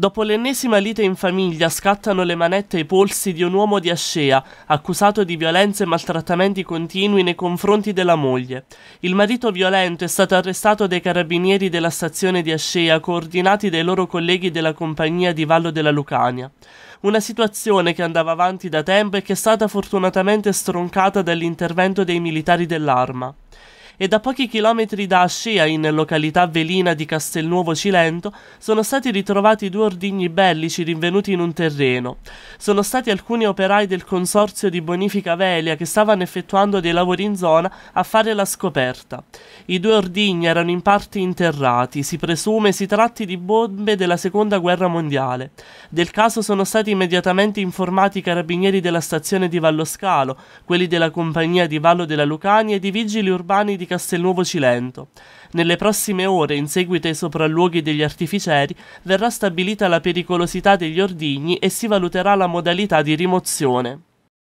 Dopo l'ennesima lite in famiglia scattano le manette ai polsi di un uomo di Ascea, accusato di violenze e maltrattamenti continui nei confronti della moglie. Il marito violento è stato arrestato dai carabinieri della stazione di Ascea, coordinati dai loro colleghi della compagnia di Vallo della Lucania. Una situazione che andava avanti da tempo e che è stata fortunatamente stroncata dall'intervento dei militari dell'arma e da pochi chilometri da Ascea, in località velina di Castelnuovo Cilento, sono stati ritrovati due ordigni bellici rinvenuti in un terreno. Sono stati alcuni operai del consorzio di bonifica Velia che stavano effettuando dei lavori in zona a fare la scoperta. I due ordigni erano in parte interrati, si presume si tratti di bombe della seconda guerra mondiale. Del caso sono stati immediatamente informati i carabinieri della stazione di Valloscalo, quelli della compagnia di Vallo della Lucania e di vigili urbani di Castelnuovo Cilento. Nelle prossime ore, in seguito ai sopralluoghi degli artificieri, verrà stabilita la pericolosità degli ordigni e si valuterà la modalità di rimozione.